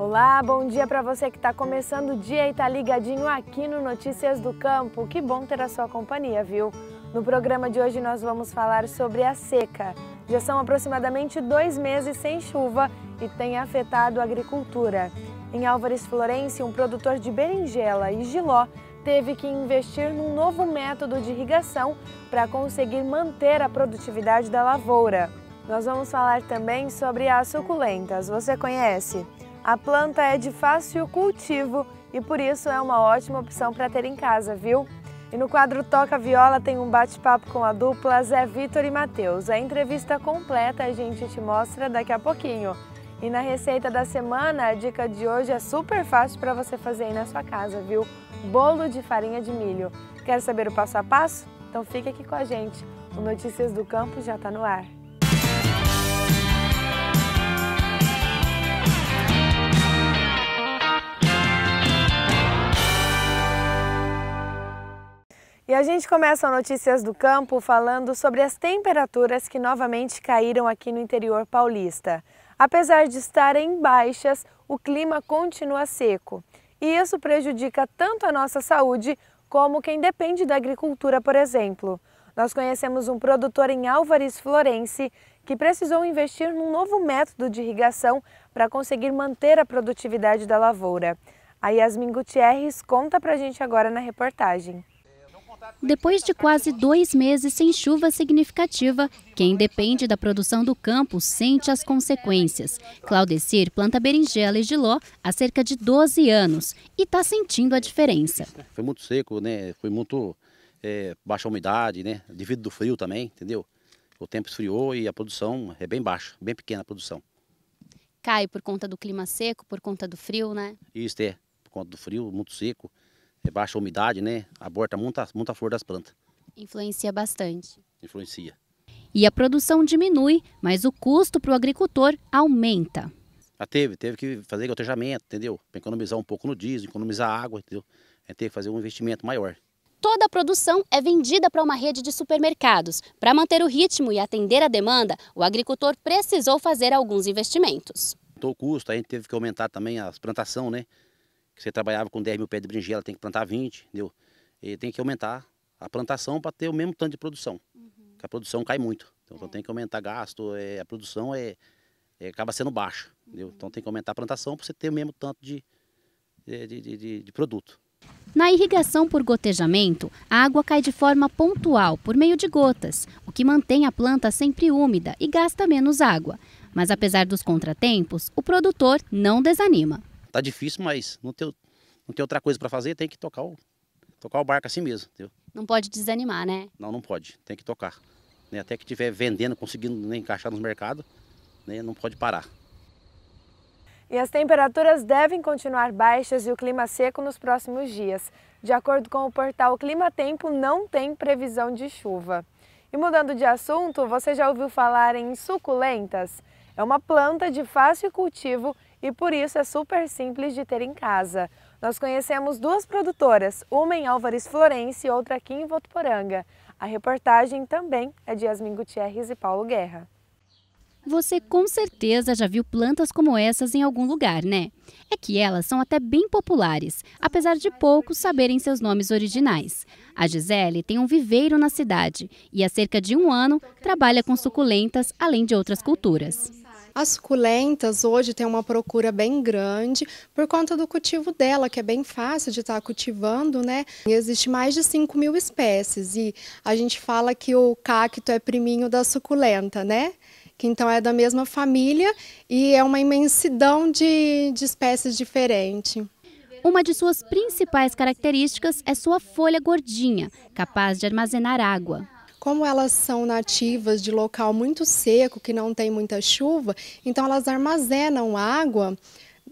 Olá, bom dia para você que está começando o dia e está ligadinho aqui no Notícias do Campo. Que bom ter a sua companhia, viu? No programa de hoje nós vamos falar sobre a seca. Já são aproximadamente dois meses sem chuva e tem afetado a agricultura. Em Álvares Florence, um produtor de berinjela e giló teve que investir num novo método de irrigação para conseguir manter a produtividade da lavoura. Nós vamos falar também sobre as suculentas. Você conhece? A planta é de fácil cultivo e por isso é uma ótima opção para ter em casa, viu? E no quadro Toca Viola tem um bate-papo com a dupla Zé Vitor e Matheus. A entrevista completa a gente te mostra daqui a pouquinho. E na receita da semana, a dica de hoje é super fácil para você fazer aí na sua casa, viu? Bolo de farinha de milho. Quer saber o passo a passo? Então fica aqui com a gente. O Notícias do Campo já está no ar. E a gente começa Notícias do Campo falando sobre as temperaturas que novamente caíram aqui no interior paulista. Apesar de estarem baixas, o clima continua seco. E isso prejudica tanto a nossa saúde como quem depende da agricultura, por exemplo. Nós conhecemos um produtor em Álvares Florense que precisou investir num novo método de irrigação para conseguir manter a produtividade da lavoura. A Yasmin Gutierrez conta pra gente agora na reportagem. Depois de quase dois meses sem chuva significativa, quem depende da produção do campo sente as consequências. Claudecir planta berinjela e giló há cerca de 12 anos e está sentindo a diferença. Foi muito seco, né? Foi muito é, baixa umidade, né? Devido do frio também, entendeu? O tempo esfriou e a produção é bem baixa, bem pequena a produção. Cai por conta do clima seco, por conta do frio, né? Isso é, por conta do frio, muito seco é baixa umidade, né? Aborta muita, muita flor das plantas. Influencia bastante. Influencia. E a produção diminui, mas o custo para o agricultor aumenta. Já ah, teve, teve que fazer gotejamento, entendeu? Para economizar um pouco no diesel, economizar água, entendeu? É ter que fazer um investimento maior. Toda a produção é vendida para uma rede de supermercados. Para manter o ritmo e atender a demanda, o agricultor precisou fazer alguns investimentos. O custo, a gente teve que aumentar também as plantação, né? você trabalhava com 10 mil pés de berinjela, tem que plantar 20, entendeu? E tem que aumentar a plantação para ter o mesmo tanto de produção. Uhum. Porque a produção cai muito. Então, então é. então tem que aumentar gasto, é, a produção é, é, acaba sendo baixa. Uhum. Então tem que aumentar a plantação para você ter o mesmo tanto de, é, de, de, de, de produto. Na irrigação por gotejamento, a água cai de forma pontual, por meio de gotas, o que mantém a planta sempre úmida e gasta menos água. Mas apesar dos contratempos, o produtor não desanima tá difícil, mas não tem, não tem outra coisa para fazer, tem que tocar o, tocar o barco assim mesmo. Entendeu? Não pode desanimar, né? Não, não pode, tem que tocar. Né? Até que estiver vendendo, conseguindo né, encaixar nos mercados, né, não pode parar. E as temperaturas devem continuar baixas e o clima seco nos próximos dias. De acordo com o portal Clima Tempo, não tem previsão de chuva. E mudando de assunto, você já ouviu falar em suculentas? É uma planta de fácil cultivo e por isso é super simples de ter em casa. Nós conhecemos duas produtoras, uma em Álvares Florence e outra aqui em Votuporanga. A reportagem também é de Yasmin Gutierrez e Paulo Guerra. Você com certeza já viu plantas como essas em algum lugar, né? É que elas são até bem populares, apesar de poucos saberem seus nomes originais. A Gisele tem um viveiro na cidade e há cerca de um ano trabalha com suculentas, além de outras culturas. As suculentas hoje têm uma procura bem grande por conta do cultivo dela, que é bem fácil de estar tá cultivando, né? E existe mais de 5 mil espécies e a gente fala que o cacto é priminho da suculenta, né? que então é da mesma família e é uma imensidão de, de espécies diferentes. Uma de suas principais características é sua folha gordinha, capaz de armazenar água como elas são nativas de local muito seco, que não tem muita chuva, então elas armazenam água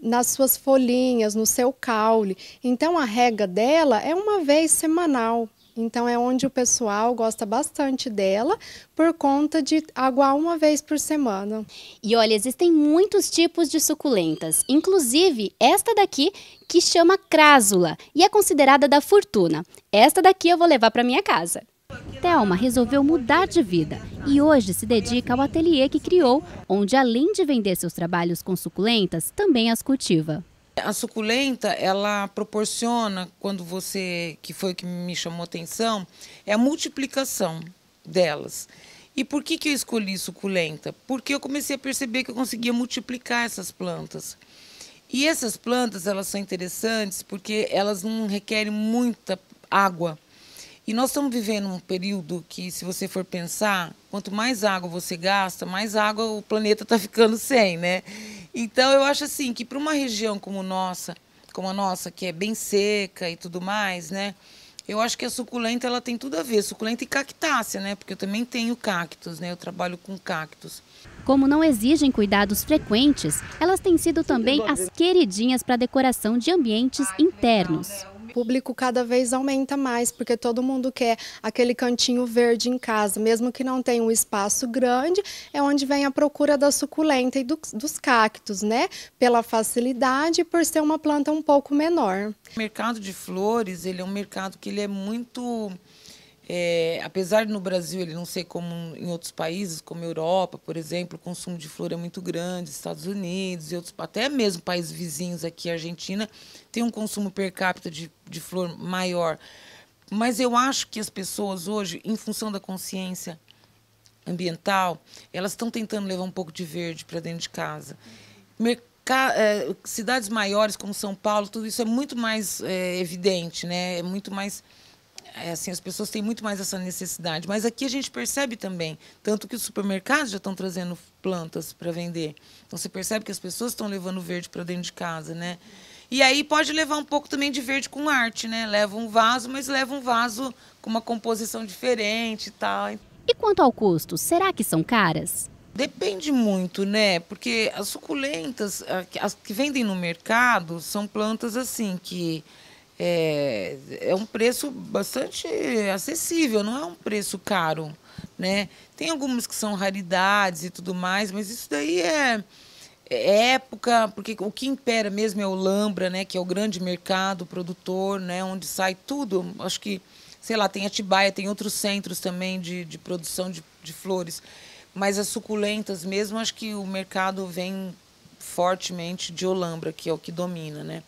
nas suas folhinhas, no seu caule. Então a rega dela é uma vez semanal. Então é onde o pessoal gosta bastante dela por conta de aguar uma vez por semana. E olha, existem muitos tipos de suculentas, inclusive esta daqui que chama crásula e é considerada da fortuna. Esta daqui eu vou levar para minha casa. Thelma resolveu mudar de vida e hoje se dedica ao ateliê que criou, onde além de vender seus trabalhos com suculentas, também as cultiva. A suculenta, ela proporciona, quando você, que foi o que me chamou atenção, é a multiplicação delas. E por que, que eu escolhi suculenta? Porque eu comecei a perceber que eu conseguia multiplicar essas plantas. E essas plantas, elas são interessantes porque elas não requerem muita água. E nós estamos vivendo um período que, se você for pensar, quanto mais água você gasta, mais água o planeta está ficando sem, né? Então, eu acho assim que para uma região como nossa, como a nossa, que é bem seca e tudo mais, né? Eu acho que a suculenta ela tem tudo a ver, suculenta e cactácea, né? Porque eu também tenho cactos, né? Eu trabalho com cactos. Como não exigem cuidados frequentes, elas têm sido também as queridinhas para decoração de ambientes internos. O público cada vez aumenta mais, porque todo mundo quer aquele cantinho verde em casa, mesmo que não tenha um espaço grande, é onde vem a procura da suculenta e do, dos cactos, né? Pela facilidade e por ser uma planta um pouco menor. O mercado de flores, ele é um mercado que ele é muito é, apesar no Brasil ele não ser como em outros países, como Europa, por exemplo, o consumo de flor é muito grande, Estados Unidos e outros, até mesmo países vizinhos aqui, Argentina, tem um consumo per capita de, de flor maior. Mas eu acho que as pessoas hoje, em função da consciência ambiental, elas estão tentando levar um pouco de verde para dentro de casa. Merc é, cidades maiores como São Paulo, tudo isso é muito mais é, evidente, né? é muito mais é assim, as pessoas têm muito mais essa necessidade. Mas aqui a gente percebe também, tanto que os supermercados já estão trazendo plantas para vender. Então você percebe que as pessoas estão levando verde para dentro de casa, né? E aí pode levar um pouco também de verde com arte, né? Leva um vaso, mas leva um vaso com uma composição diferente e tal. E quanto ao custo, será que são caras? Depende muito, né? Porque as suculentas, as que vendem no mercado, são plantas assim que é, é um preço bastante acessível, não é um preço caro. Né? Tem algumas que são raridades e tudo mais, mas isso daí é, é época, porque o que impera mesmo é o Lambra, né? que é o grande mercado produtor, né? onde sai tudo. Acho que, sei lá, tem Atibaia, tem outros centros também de, de produção de, de flores. Mas as suculentas mesmo, acho que o mercado vem fortemente de Olambra, que é o que domina, né?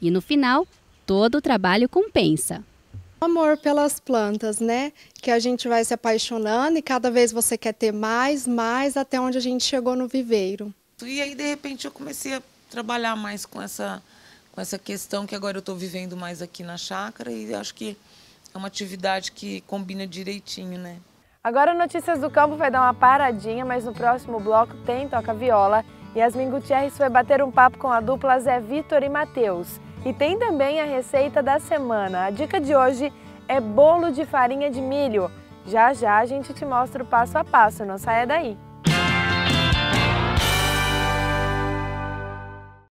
E no final, todo o trabalho compensa. Amor pelas plantas, né? Que a gente vai se apaixonando e cada vez você quer ter mais, mais, até onde a gente chegou no viveiro. E aí, de repente, eu comecei a trabalhar mais com essa, com essa questão que agora eu estou vivendo mais aqui na chácara e acho que é uma atividade que combina direitinho, né? Agora Notícias do Campo vai dar uma paradinha, mas no próximo bloco tem Toca Viola. Yasmin Gutierrez foi bater um papo com a dupla Zé Vitor e Matheus. E tem também a receita da semana. A dica de hoje é bolo de farinha de milho. Já já a gente te mostra o passo a passo, não saia daí.